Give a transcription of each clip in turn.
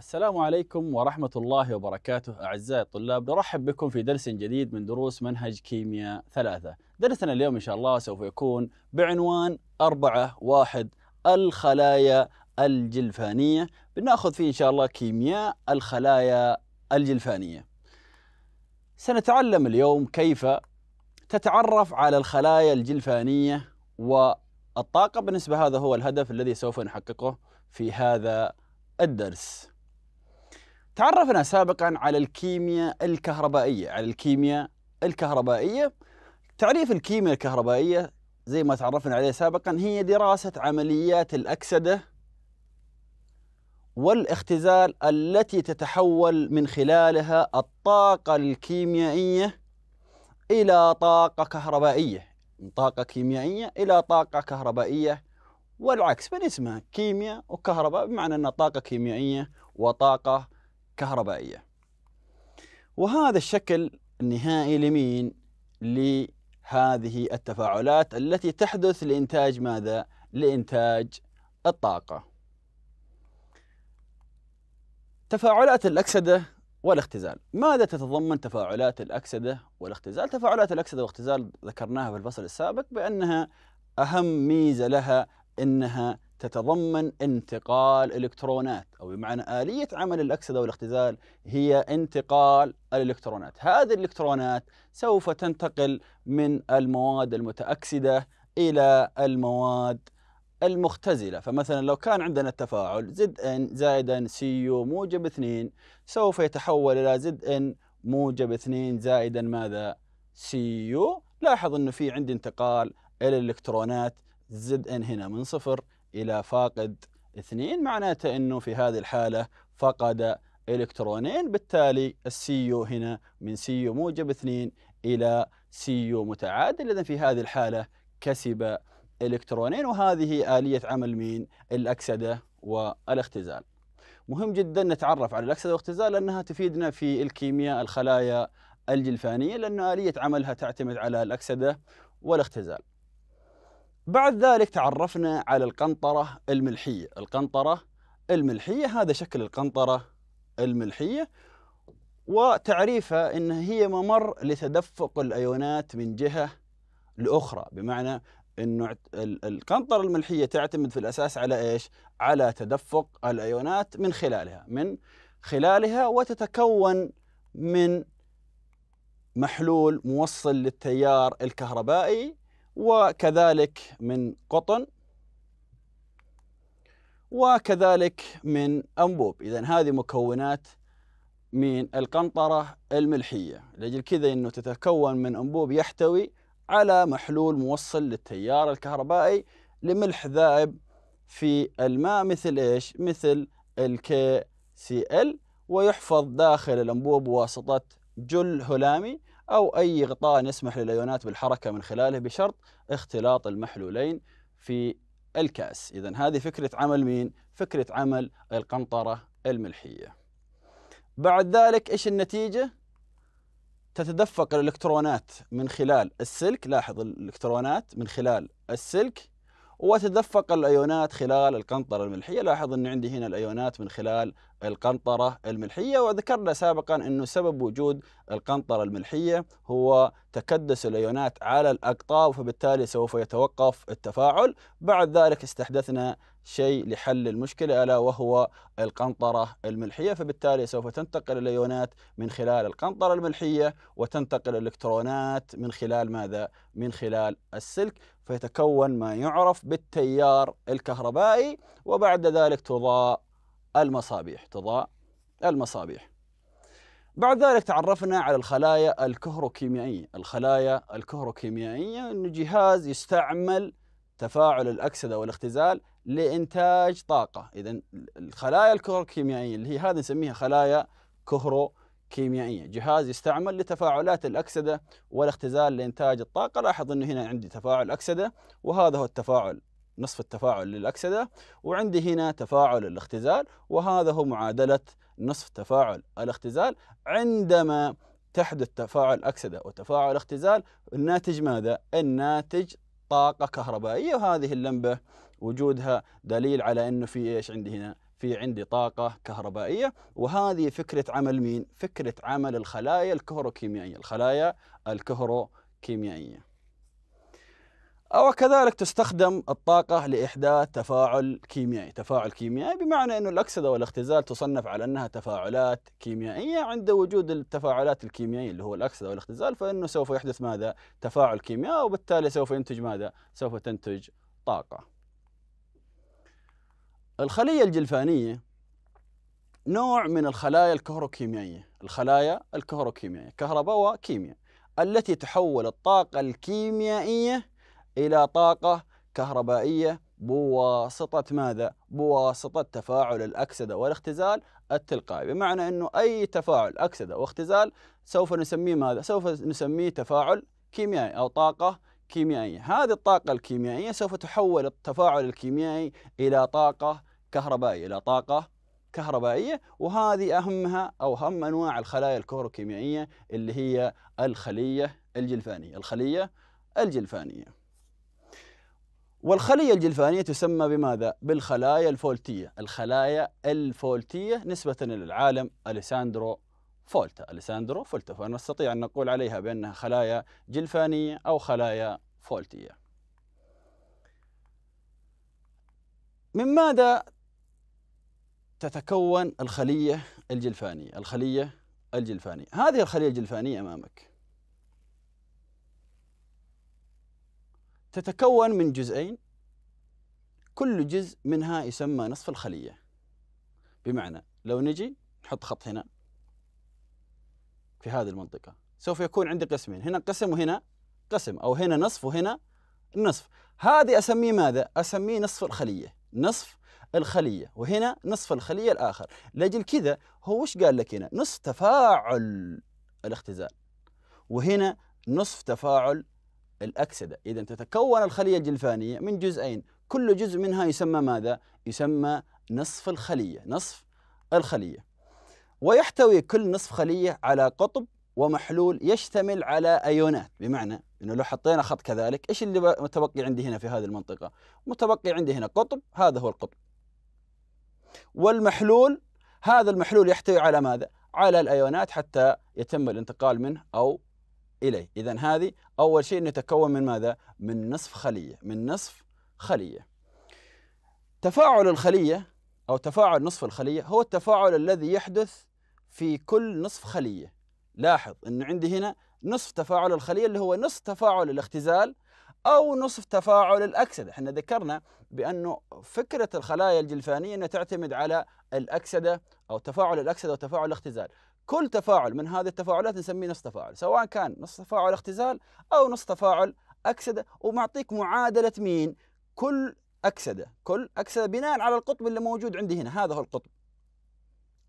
السلام عليكم ورحمة الله وبركاته أعزائي الطلاب نرحب بكم في درس جديد من دروس منهج كيمياء ثلاثة درسنا اليوم إن شاء الله سوف يكون بعنوان أربعة واحد الخلايا الجلفانية بناخذ فيه إن شاء الله كيمياء الخلايا الجلفانية سنتعلم اليوم كيف تتعرف على الخلايا الجلفانية والطاقة بالنسبة هذا هو الهدف الذي سوف نحققه في هذا الدرس تعرفنا سابقا على الكيمياء الكهربائية على الكيمياء الكهربائية تعريف الكيمياء الكهربائية زي ما تعرفنا عليه سابقا هي دراسة عمليات الأكسدة والاختزال التي تتحول من خلالها الطاقة الكيميائية إلى طاقة كهربائية من طاقة كيميائية إلى طاقة كهربائية والعكس من اسمها كيمياء وكهرباء بمعنى أن طاقة كيميائية وطاقة كهربائية وهذا الشكل النهائي لمين لهذه التفاعلات التي تحدث لإنتاج ماذا؟ لإنتاج الطاقة تفاعلات الأكسدة والاختزال ماذا تتضمن تفاعلات الأكسدة والاختزال؟ تفاعلات الأكسدة والاختزال ذكرناها في الفصل السابق بأنها أهم ميزة لها أنها تتضمن انتقال الكترونات او بمعنى اليه عمل الاكسده والاختزال هي انتقال الالكترونات، هذه الالكترونات سوف تنتقل من المواد المتاكسده الى المواد المختزلة فمثلا لو كان عندنا التفاعل زد ان زائدا سي يو موجب 2 سوف يتحول إلى زد ان موجب 2 زائدا ماذا سي يو لاحظ أنه في عندي انتقال إلى الإلكترونات زد ان هنا من صفر إلى فاقد اثنين معناته أنه في هذه الحالة فقد إلكترونين بالتالي السيو هنا من سيو موجب اثنين إلى سيو متعادل إذا في هذه الحالة كسب إلكترونين وهذه آلية عمل مين الأكسدة والاختزال مهم جدا نتعرف على الأكسدة والاختزال لأنها تفيدنا في الكيمياء الخلايا الجلفانية لأن آلية عملها تعتمد على الأكسدة والاختزال بعد ذلك تعرفنا على القنطرة الملحية القنطرة الملحية هذا شكل القنطرة الملحية وتعريفها أنها هي ممر لتدفق الأيونات من جهة لأخرى بمعنى أن القنطرة الملحية تعتمد في الأساس على إيش؟ على تدفق الأيونات من خلالها من خلالها وتتكون من محلول موصل للتيار الكهربائي وكذلك من قطن وكذلك من أنبوب إذا هذه مكونات من القنطرة الملحية لأجل كذا أنه تتكون من أنبوب يحتوي على محلول موصل للتيار الكهربائي لملح ذائب في الماء مثل إيش؟ مثل الكي سي ال ويحفظ داخل الأنبوب بواسطة جل هلامي أو أي غطاء يسمح للأيونات بالحركة من خلاله بشرط اختلاط المحلولين في الكأس إذا هذه فكرة عمل مين؟ فكرة عمل القنطرة الملحية بعد ذلك إيش النتيجة؟ تتدفق الإلكترونات من خلال السلك لاحظ الإلكترونات من خلال السلك وتدفق الايونات خلال القنطره الملحيه لاحظ ان عندي هنا الايونات من خلال القنطره الملحيه وذكرنا سابقا انه سبب وجود القنطره الملحيه هو تكدس الايونات على الاقطاب فبالتالي سوف يتوقف التفاعل بعد ذلك استحدثنا شيء لحل المشكله الا وهو القنطره الملحيه فبالتالي سوف تنتقل الايونات من خلال القنطره الملحيه وتنتقل الالكترونات من خلال ماذا من خلال السلك فيتكون ما يعرف بالتيار الكهربائي وبعد ذلك تضاء المصابيح تضاء المصابيح بعد ذلك تعرفنا على الخلايا الكهروكيميائية الخلايا الكهروكيميائية أن جهاز يستعمل تفاعل الأكسدة والاختزال لإنتاج طاقة إذا الخلايا الكهروكيميائية اللي هي هذه نسميها خلايا كهروكيميائية كيميائية جهاز يستعمل لتفاعلات الأكسدة والاختزال لإنتاج الطاقة لاحظ أنه هنا عندي تفاعل أكسدة وهذا هو التفاعل نصف التفاعل للأكسدة وعندي هنا تفاعل الاختزال وهذا هو معادلة نصف تفاعل الاختزال عندما تحدث تفاعل أكسدة وتفاعل اختزال الناتج ماذا؟ الناتج طاقة كهربائية وهذه اللمبة وجودها دليل على أنه في إيش عندي هنا في عندي طاقة كهربائية وهذه فكرة عمل مين؟ فكرة عمل الخلايا الكهروكيميائية الخلايا الكهروكيميائية أو كذلك تستخدم الطاقة لإحداث تفاعل كيميائي تفاعل كيميائي بمعنى أن الأكسدة والاختزال تصنف على أنها تفاعلات كيميائية عند وجود التفاعلات الكيميائية اللي هو الأكسدة والاختزال فإنه سوف يحدث ماذا؟ تفاعل كيميائي وبالتالي سوف ينتج ماذا؟ سوف تنتج طاقة الخلية الجلفانية نوع من الخلايا الكهروكيميائية الخلايا الكهروكيميائية كهرباء وكيمياء التي تحول الطاقة الكيميائية إلى طاقة كهربائية بواسطة ماذا؟ بواسطة تفاعل الأكسدة والاختزال التلقائي بمعنى أنه أي تفاعل أكسدة واختزال سوف نسميه ماذا؟ سوف نسميه تفاعل كيميائي أو طاقة كيميائية هذه الطاقة الكيميائية سوف تحول التفاعل الكيميائي إلى طاقة كهربائية إلى طاقة كهربائية وهذه أهمها أو أهم أنواع الخلايا الكهروكيميائية اللي هي الخلية الجلفانية الخلية الجلفانية والخلية الجلفانية تسمى بماذا؟ بالخلايا الفولتية الخلايا الفولتية نسبة للعالم أليساندرو فولتا أليساندرو فولتا فنستطيع أن نقول عليها بأنها خلايا جلفانية أو خلايا فولتية من ماذا تتكون الخلية الجلفانية الخلية الجلفانية هذه الخلية الجلفانية أمامك تتكون من جزئين كل جزء منها يسمى نصف الخلية بمعنى لو نجي نحط خط هنا في هذه المنطقة سوف يكون عندي قسمين هنا قسم وهنا قسم أو هنا نصف وهنا نصف هذه أسميه ماذا؟ أسميه نصف الخلية نصف الخلية وهنا نصف الخلية الآخر لأجل كذا هو وش قال لك هنا نصف تفاعل الاختزال وهنا نصف تفاعل الأكسدة إذا تتكون الخلية الجلفانية من جزئين كل جزء منها يسمى ماذا؟ يسمى نصف الخلية نصف الخلية ويحتوي كل نصف خلية على قطب ومحلول يشتمل على أيونات بمعنى أنه لو حطينا خط كذلك إيش اللي متبقي عندي هنا في هذه المنطقة متبقي عندي هنا قطب هذا هو القطب والمحلول هذا المحلول يحتوي على ماذا؟ على الايونات حتى يتم الانتقال منه او اليه، اذا هذه اول شيء انه يتكون من ماذا؟ من نصف خليه، من نصف خليه. تفاعل الخليه او تفاعل نصف الخليه هو التفاعل الذي يحدث في كل نصف خليه. لاحظ انه عندي هنا نصف تفاعل الخليه اللي هو نصف تفاعل الاختزال او نصف تفاعل الاكسده، احنا ذكرنا بانه فكره الخلايا الجلفانيه انها تعتمد على الاكسده او تفاعل الاكسده وتفاعل الاختزال، كل تفاعل من هذه التفاعلات نسميه نصف تفاعل، سواء كان نصف تفاعل اختزال او نصف تفاعل اكسده، ومعطيك معادله مين؟ كل اكسده، كل اكسده بناء على القطب اللي موجود عندي هنا، هذا هو القطب.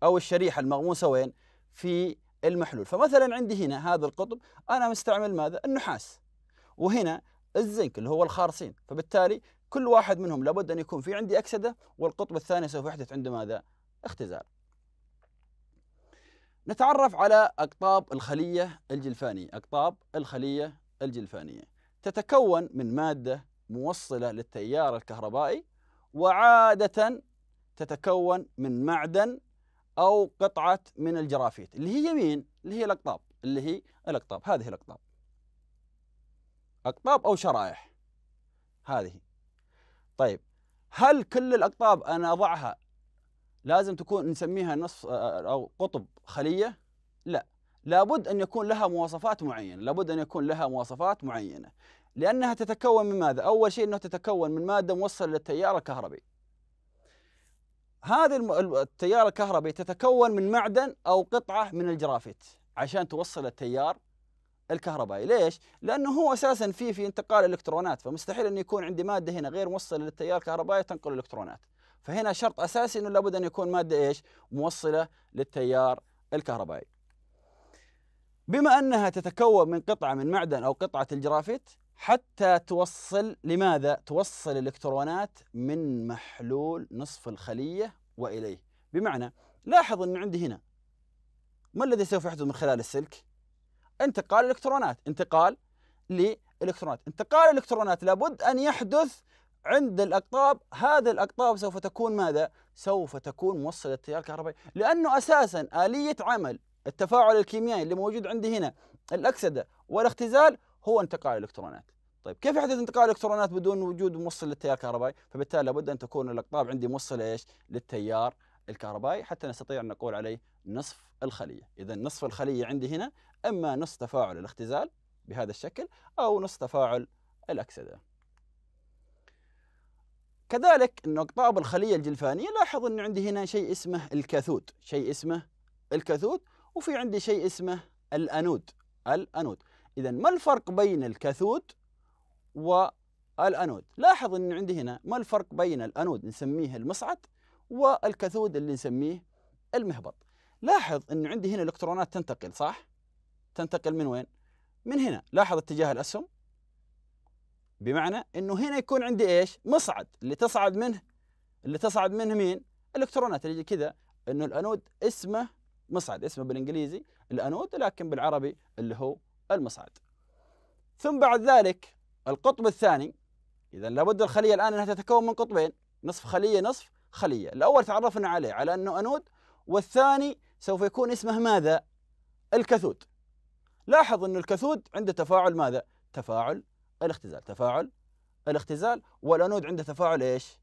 او الشريحه المغموسه وين؟ في المحلول، فمثلا عندي هنا هذا القطب انا مستعمل ماذا؟ النحاس. وهنا الزنك اللي هو الخارصين فبالتالي كل واحد منهم لابد أن يكون في عندي أكسدة والقطب الثاني سوف يحدث عنده ماذا؟ اختزال نتعرف على أقطاب الخلية الجلفانية أقطاب الخلية الجلفانية تتكون من مادة موصلة للتيار الكهربائي وعادة تتكون من معدن أو قطعة من الجرافيت اللي هي مين؟ اللي هي الأقطاب اللي هي الأقطاب هذه الأقطاب أقطاب أو شرائح هذه طيب هل كل الأقطاب أنا أضعها لازم تكون نسميها نصف آه، آه، أو قطب خلية؟ لا لابد أن يكون لها مواصفات معينة لابد أن يكون لها مواصفات معينة لأنها تتكون من ماذا؟ أول شيء أنه تتكون من مادة موصلة للتيار الكهربي هذه التيار الكهربي تتكون من معدن أو قطعة من الجرافيت عشان توصل التيار الكهربائي، ليش؟ لانه هو اساسا في في انتقال الالكترونات فمستحيل انه يكون عندي ماده هنا غير موصله للتيار الكهربائي تنقل الالكترونات. فهنا شرط اساسي انه لابد ان يكون ماده ايش؟ موصله للتيار الكهربائي. بما انها تتكون من قطعه من معدن او قطعه الجرافيت حتى توصل لماذا؟ توصل الالكترونات من محلول نصف الخليه واليه، بمعنى لاحظ ان عندي هنا ما الذي سوف يحدث من خلال السلك؟ انتقال الالكترونات انتقال للالكترونات انتقال الالكترونات لابد ان يحدث عند الاقطاب هذه الاقطاب سوف تكون ماذا سوف تكون موصله التيار الكهربائي لانه اساسا اليه عمل التفاعل الكيميائي اللي موجود عندي هنا الاكسده والاختزال هو انتقال الالكترونات طيب كيف يحدث انتقال الالكترونات بدون وجود موصل للتيار الكهربائي فبالتالي لابد ان تكون الاقطاب عندي موصله ايش للتيار الكهربائي حتى نستطيع ان نقول عليه نصف الخليه اذا نصف الخليه عندي هنا إما نص تفاعل الاختزال بهذا الشكل أو نص تفاعل الأكسدة كذلك أن أقطاب الخلية الجلفانية لاحظ أن عندي هنا شيء اسمه الكاثود شيء اسمه الكاثود وفي عندي شيء اسمه الأنود الأنود إذا ما الفرق بين الكاثود والأنود لاحظ أن عندي هنا ما الفرق بين الأنود نسميه المصعد والكاثود اللي نسميه المهبط لاحظ أن عندي هنا الإلكترونات تنتقل صح تنتقل من وين؟ من هنا لاحظ اتجاه الأسهم بمعنى أنه هنا يكون عندي إيش؟ مصعد اللي تصعد منه اللي تصعد منه مين؟ الإلكترونات اللي كذا أنه الأنود اسمه مصعد اسمه بالإنجليزي الأنود لكن بالعربي اللي هو المصعد ثم بعد ذلك القطب الثاني إذا لابد الخلية الآن أنها تتكون من قطبين نصف خلية نصف خلية الأول تعرفنا عليه على أنه أنود والثاني سوف يكون اسمه ماذا؟ الكاثود لاحظ أن الكثود عنده تفاعل ماذا؟ تفاعل الاختزال تفاعل الاختزال والأنود عنده تفاعل إيش؟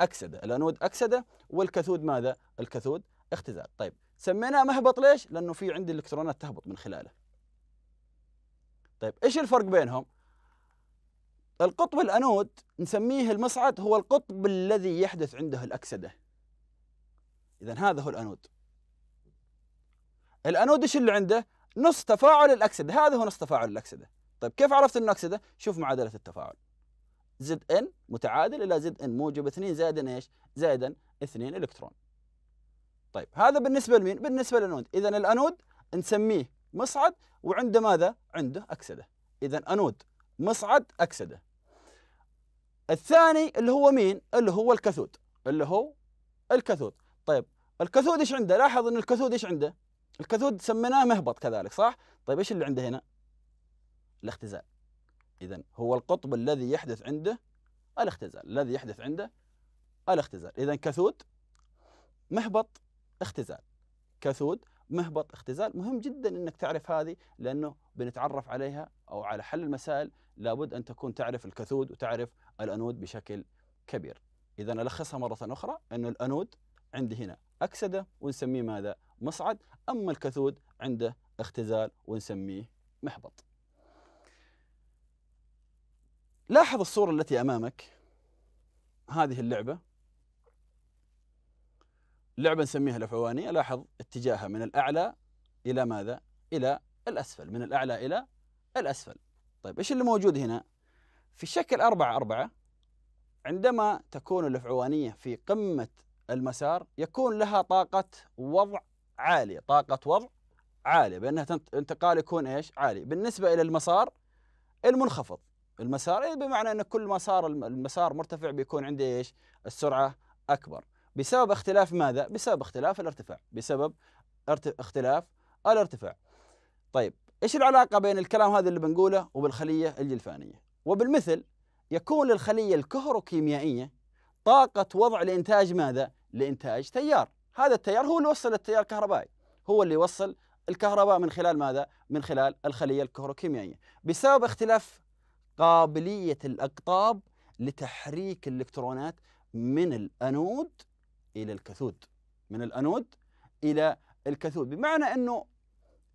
أكسدة الأنود أكسدة والكثود ماذا؟ الكثود اختزال طيب سميناه مهبط ليش؟ لأنه في عندي الإلكترونات تهبط من خلاله طيب إيش الفرق بينهم؟ القطب الأنود نسميه المصعد هو القطب الذي يحدث عنده الأكسدة إذا هذا هو الأنود الأنود إيش اللي عنده؟ نص تفاعل الأكسدة هذا هو نص تفاعل الأكسدة طيب كيف عرفت أنه أكسدة؟ شوف معادلة التفاعل زد ان متعادل إلى زد ان موجب 2 زائدا إيش؟ زائدا 2 إلكترون طيب هذا بالنسبة لمين؟ بالنسبة للأنود إذا الأنود نسميه مصعد وعنده ماذا؟ عنده أكسدة إذا أنود مصعد أكسدة الثاني اللي هو مين؟ اللي هو الكاثود اللي هو الكاثود طيب الكاثود ايش عنده؟ لاحظ ان الكاثود ايش عنده؟ الكاثود سميناه مهبط كذلك صح؟ طيب ايش اللي عنده هنا؟ الاختزال اذا هو القطب الذي يحدث عنده الاختزال الذي يحدث عنده الاختزال اذا كاثود مهبط اختزال كاثود مهبط اختزال مهم جدا انك تعرف هذه لانه بنتعرف عليها او على حل المسائل لابد ان تكون تعرف الكاثود وتعرف الانود بشكل كبير اذا الخصها مره اخرى انه الانود عندي هنا اكسده ونسميه ماذا مصعد أما الكثود عنده اختزال ونسميه محبط لاحظ الصورة التي أمامك هذه اللعبة لعبة نسميها الأفعوانية لاحظ اتجاهها من الأعلى إلى ماذا؟ إلى الأسفل من الأعلى إلى الأسفل طيب إيش اللي موجود هنا؟ في شكل أربعة أربعة عندما تكون الأفعوانية في قمة المسار يكون لها طاقة وضع عاليه طاقه وضع عاليه بانها انتقال يكون ايش عالي بالنسبه الى المسار المنخفض المسار إيه، بمعنى ان كل مسار المسار مرتفع بيكون عندي ايش السرعه اكبر بسبب اختلاف ماذا بسبب اختلاف الارتفاع بسبب اختلاف الارتفاع طيب ايش العلاقه بين الكلام هذا اللي بنقوله وبالخليه الجلفانيه وبالمثل يكون للخليه الكهروكيميائيه طاقه وضع لانتاج ماذا لانتاج تيار هذا التيار هو اللي وصل التيار الكهربائي هو اللي وصل الكهرباء من خلال ماذا؟ من خلال الخلية الكهروكيميائية بسبب اختلاف قابلية الأقطاب لتحريك الإلكترونات من الأنود إلى الكثود من الأنود إلى الكثود بمعنى أنه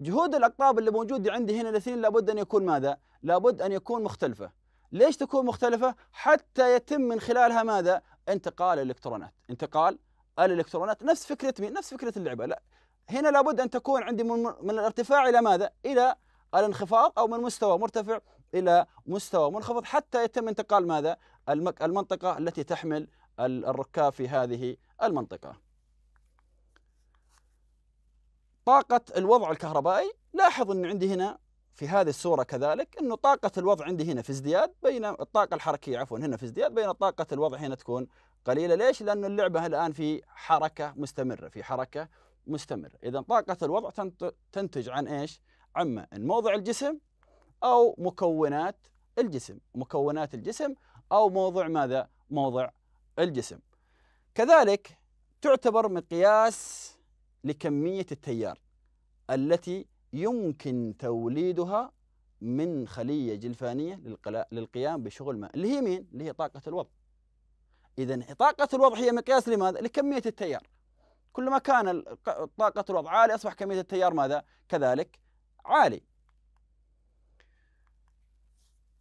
جهود الأقطاب اللي موجودة عندي هنا الاثنين لابد أن يكون ماذا؟ لابد أن يكون مختلفة ليش تكون مختلفة؟ حتى يتم من خلالها ماذا؟ انتقال الإلكترونات انتقال الالكترونات نفس فكره مين؟ نفس فكره اللعبه لا هنا لابد ان تكون عندي من, من الارتفاع الى ماذا؟ الى الانخفاض او من مستوى مرتفع الى مستوى منخفض حتى يتم انتقال ماذا؟ المنطقه التي تحمل الركاب في هذه المنطقه. طاقه الوضع الكهربائي لاحظ ان عندي هنا في هذه الصوره كذلك انه طاقه الوضع عندي هنا في ازدياد بين الطاقه الحركيه عفوا هنا في ازدياد بين طاقه الوضع هنا تكون قليله ليش؟ لأن اللعبه الان في حركه مستمره في حركه مستمره، اذا طاقه الوضع تنتج عن ايش؟ عما ان موضع الجسم او مكونات الجسم، مكونات الجسم او موضع ماذا؟ موضع الجسم. كذلك تعتبر مقياس لكميه التيار التي يمكن توليدها من خليه جلفانيه للقيام بشغل ما، اللي هي مين؟ اللي هي طاقه الوضع. إذا طاقة الوضع هي مقياس لماذا؟ لكمية التيار كلما كان طاقة الوضع عالية أصبح كمية التيار ماذا؟ كذلك عالي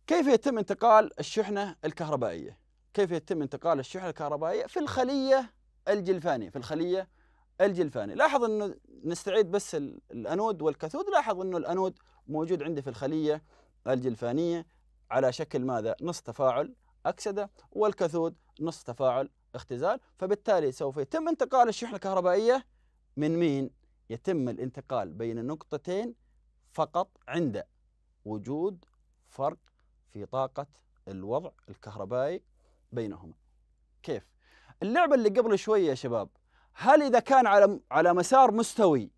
كيف يتم انتقال الشحنة الكهربائية؟ كيف يتم انتقال الشحنة الكهربائية في الخلية الجلفانية في الخلية الجلفانية لاحظ أنه نستعيد بس الأنود والكاثود لاحظ أنه الأنود موجود عندي في الخلية الجلفانية على شكل ماذا؟ نص تفاعل أكسدة والكاثود نصف تفاعل اختزال فبالتالي سوف يتم انتقال الشحنة الكهربائية من مين؟ يتم الانتقال بين نقطتين فقط عند وجود فرق في طاقة الوضع الكهربائي بينهما كيف؟ اللعبة اللي قبل شوية يا شباب هل إذا كان على على مسار مستوي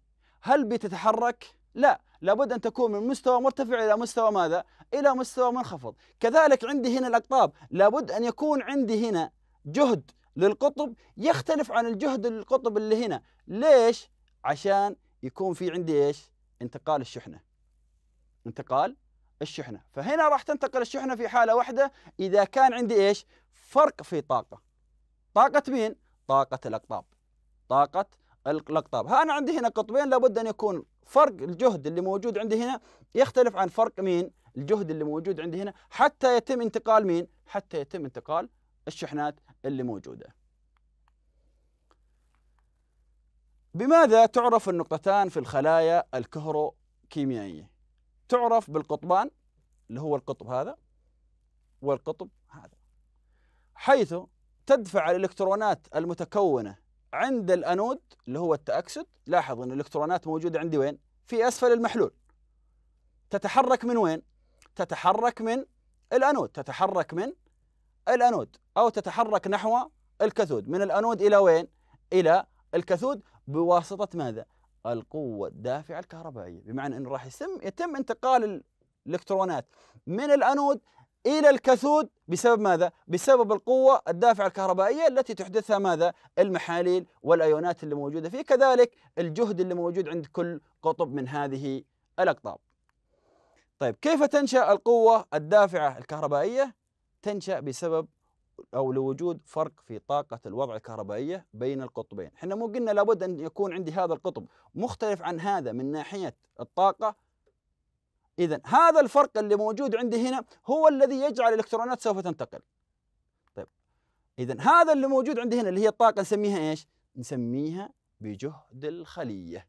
هل بتتحرك؟ لا لابد أن تكون من مستوى مرتفع إلى مستوى ماذا؟ إلى مستوى منخفض كذلك عندي هنا الأقطاب لابد أن يكون عندي هنا جهد للقطب يختلف عن الجهد للقطب اللي هنا ليش؟ عشان يكون في عندي إيش؟ انتقال الشحنة انتقال الشحنة فهنا راح تنتقل الشحنة في حالة واحدة إذا كان عندي إيش؟ فرق في طاقة طاقة مين؟ طاقة الأقطاب طاقة الأقطاب ها أنا عندي هنا قطبين لابد أن يكون فرق الجهد اللي موجود عندي هنا يختلف عن فرق مين الجهد اللي موجود عندي هنا حتى يتم انتقال مين حتى يتم انتقال الشحنات اللي موجوده بماذا تعرف النقطتان في الخلايا الكهروكيميائية؟ تعرف بالقطبان اللي هو القطب هذا والقطب هذا حيث تدفع الإلكترونات المتكونة عند الانود اللي هو التاكسد لاحظ ان الالكترونات موجوده عندي وين؟ في اسفل المحلول تتحرك من وين؟ تتحرك من الانود تتحرك من الانود او تتحرك نحو الكاثود من الانود الى وين؟ الى الكاثود بواسطه ماذا؟ القوه الدافعه الكهربائيه بمعنى انه راح يتم انتقال الالكترونات من الانود إلى الكثود بسبب ماذا؟ بسبب القوة الدافعة الكهربائية التي تحدثها ماذا؟ المحاليل والأيونات اللي موجودة فيه كذلك الجهد اللي موجود عند كل قطب من هذه الأقطاب طيب كيف تنشأ القوة الدافعة الكهربائية؟ تنشأ بسبب أو لوجود فرق في طاقة الوضع الكهربائية بين القطبين احنا مو قلنا لابد أن يكون عندي هذا القطب مختلف عن هذا من ناحية الطاقة إذا هذا الفرق اللي موجود عندي هنا هو الذي يجعل الإلكترونات سوف تنتقل. طيب إذا هذا اللي موجود عندي هنا اللي هي الطاقة نسميها إيش؟ نسميها بجهد الخلية.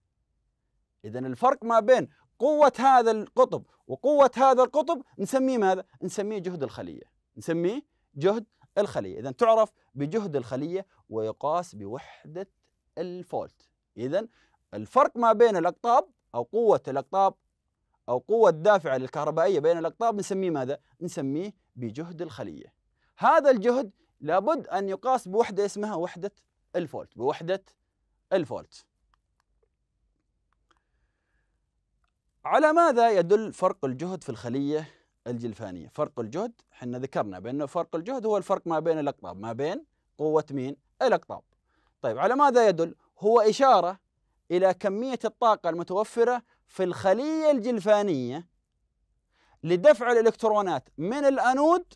إذا الفرق ما بين قوة هذا القطب وقوة هذا القطب نسميه ماذا؟ نسميه جهد الخلية. نسميه جهد الخلية، إذا تعرف بجهد الخلية ويقاس بوحدة الفولت. إذا الفرق ما بين الأقطاب أو قوة الأقطاب أو قوة دافعة للكهربائية بين الأقطاب نسميه ماذا؟ نسميه بجهد الخلية هذا الجهد لابد أن يقاس بوحدة اسمها وحدة الفولت بوحدة الفولت على ماذا يدل فرق الجهد في الخلية الجلفانية؟ فرق الجهد احنا ذكرنا بأنه فرق الجهد هو الفرق ما بين الأقطاب ما بين قوة مين؟ الأقطاب طيب على ماذا يدل؟ هو إشارة إلى كمية الطاقة المتوفرة في الخلية الجلفانية لدفع الإلكترونات من الأنود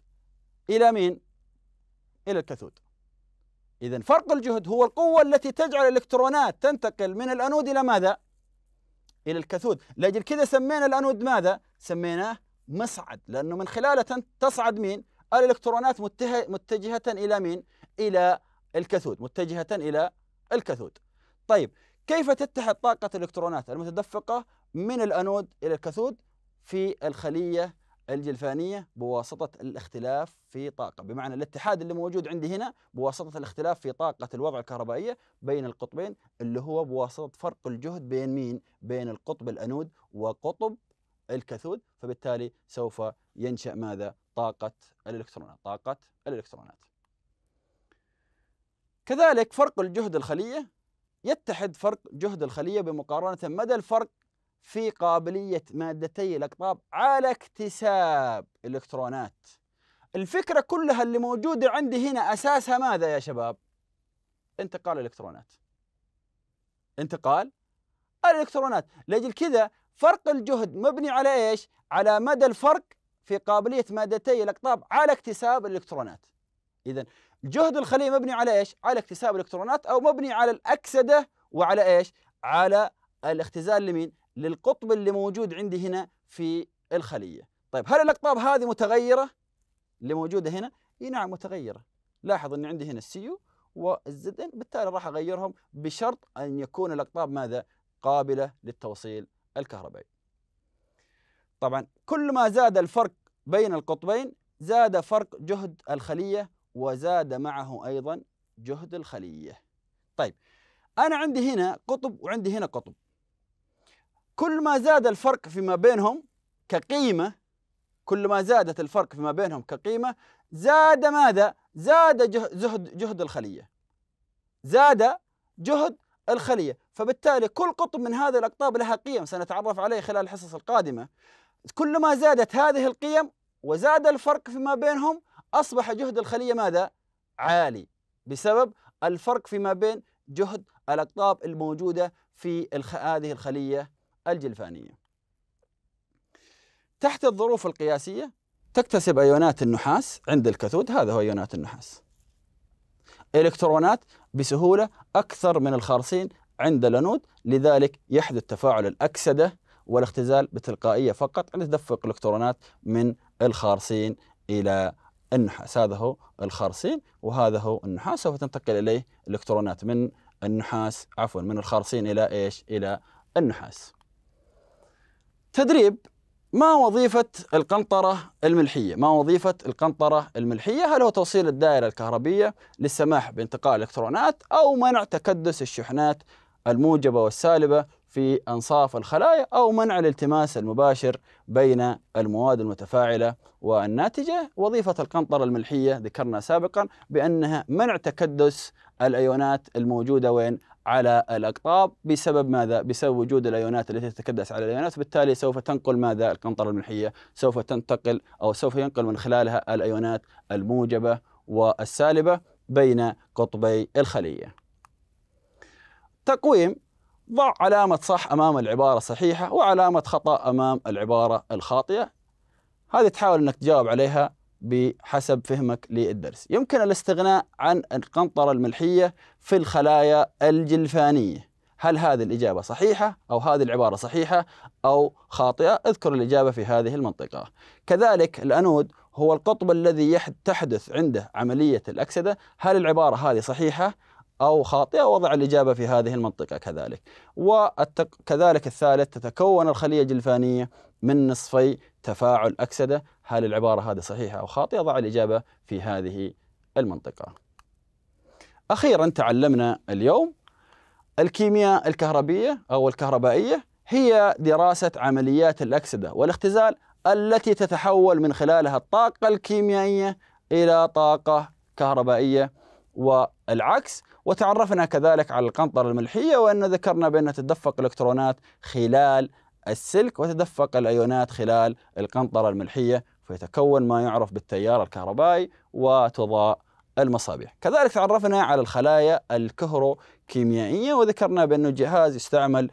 إلى مين؟ إلى الكاثود إذا فرق الجهد هو القوة التي تجعل الإلكترونات تنتقل من الأنود إلى ماذا؟ إلى الكاثود لأجل كذا سمينا الأنود ماذا؟ سميناه مصعد لأنه من خلاله تصعد مين؟ الإلكترونات متجهة إلى مين؟ إلى الكاثود متجهة إلى الكاثود طيب كيف تتحد طاقة الإلكترونات المتدفقة من الأنود إلى الكاثود في الخلية الجلفانية بواسطة الاختلاف في طاقة بمعنى الاتحاد اللي موجود عندي هنا بواسطة الاختلاف في طاقة الوضع الكهربائية بين القطبين اللي هو بواسطة فرق الجهد بين مين؟ بين القطب الأنود وقطب الكاثود فبالتالي سوف ينشأ ماذا؟ طاقة الإلكترونات طاقة الإلكترونات كذلك فرق الجهد الخلية يتحد فرق جهد الخلية بمقارنة مدى الفرق في قابلية مادتي الأقطاب على اكتساب الإلكترونات الفكرة كلها اللي موجودة عندي هنا أساسها ماذا يا شباب؟ انتقال الإلكترونات انتقال الإلكترونات لأجل كذا فرق الجهد مبني على إيش؟ على مدى الفرق في قابلية مادتي الأقطاب على اكتساب الإلكترونات إذا جهد الخلية مبني على إيش؟ على اكتساب الإلكترونات أو مبني على الأكسدة وعلى إيش؟ على الاختزال لمين؟ للقطب اللي موجود عندي هنا في الخلية طيب هل الأقطاب هذه متغيرة؟ اللي موجودة هنا؟ اي نعم متغيرة لاحظ أن عندي هنا السيو والزد ان بالتالي راح اغيرهم بشرط ان يكون الاقطاب ماذا؟ قابله للتوصيل الكهربائي. طبعا كل ما زاد الفرق بين القطبين زاد فرق جهد الخليه وزاد معه أيضا جهد الخلية طيب أنا عندي هنا قطب وعندي هنا قطب كل ما زاد الفرق فيما بينهم كقيمة كل ما زادت الفرق فيما بينهم كقيمة زاد ماذا؟ زاد جهد جهد الخلية زاد جهد الخلية فبالتالي كل قطب من هذه الأقطاب لها قيم سنتعرف عليه خلال الحصص القادمة كل ما زادت هذه القيم وزاد الفرق فيما بينهم أصبح جهد الخلية ماذا؟ عالي بسبب الفرق فيما بين جهد الأقطاب الموجودة في الخ... هذه الخلية الجلفانية تحت الظروف القياسية تكتسب أيونات النحاس عند الكاثود هذا هو أيونات النحاس إلكترونات بسهولة أكثر من الخارصين عند الأنود لذلك يحدث تفاعل الأكسدة والاختزال بتلقائية فقط عند تدفق الإلكترونات من الخارصين إلى النحاس هذا هو الخرسين وهذا هو النحاس سوف تنتقل اليه الالكترونات من النحاس عفوا من الخرسين الى ايش؟ الى النحاس. تدريب ما وظيفة القنطرة الملحية؟ ما وظيفة القنطرة الملحية؟ هل هو توصيل الدائرة الكهربية للسماح بانتقال الإلكترونات أو منع تكدس الشحنات الموجبة والسالبة في أنصاف الخلايا أو منع الالتماس المباشر بين المواد المتفاعلة والناتجة وظيفة القنطرة الملحية ذكرنا سابقا بأنها منع تكدس الأيونات الموجودة وين على الأقطاب بسبب ماذا؟ بسبب وجود الأيونات التي تتكدس على الأيونات بالتالي سوف تنقل ماذا؟ القنطرة الملحية سوف تنتقل أو سوف ينقل من خلالها الأيونات الموجبة والسالبة بين قطبي الخلية تقويم ضع علامة صح أمام العبارة الصحيحة وعلامة خطأ أمام العبارة الخاطئة هذه تحاول أنك تجاوب عليها بحسب فهمك للدرس يمكن الاستغناء عن القنطرة الملحية في الخلايا الجلفانية هل هذه الإجابة صحيحة أو هذه العبارة صحيحة أو خاطئة اذكر الإجابة في هذه المنطقة كذلك الأنود هو القطب الذي تحدث عنده عملية الأكسدة هل العبارة هذه صحيحة أو خاطئة وضع الإجابة في هذه المنطقة كذلك وكذلك الثالث تتكون الخلية الجلفانية من نصفي تفاعل أكسدة هل العبارة هذه صحيحة أو خاطئة ضع الإجابة في هذه المنطقة أخيرا تعلمنا اليوم الكيمياء الكهربية أو الكهربائية هي دراسة عمليات الأكسدة والاختزال التي تتحول من خلالها الطاقة الكيميائية إلى طاقة كهربائية والعكس وتعرفنا كذلك على القنطرة الملحية وأن ذكرنا بأن تتدفق الإلكترونات خلال السلك وتدفق الأيونات خلال القنطرة الملحية فيتكون ما يعرف بالتيار الكهربائي وتضاء المصابيح كذلك تعرفنا على الخلايا الكهروكيميائية وذكرنا بأنه الجهاز يستعمل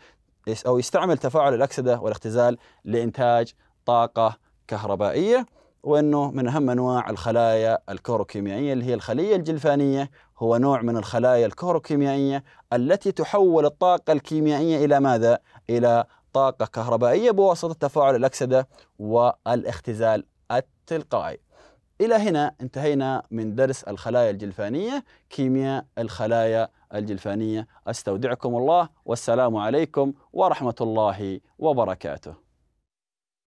أو يستعمل تفاعل الأكسدة والاختزال لإنتاج طاقة كهربائية وأنه من أهم أنواع الخلايا الكهروكيميائية اللي هي الخلية الجلفانية هو نوع من الخلايا الكهروكيميائية التي تحول الطاقة الكيميائية إلى ماذا؟ إلى طاقة كهربائية بواسطة تفاعل الأكسدة والاختزال التلقائي إلى هنا انتهينا من درس الخلايا الجلفانية كيمياء الخلايا الجلفانية أستودعكم الله والسلام عليكم ورحمة الله وبركاته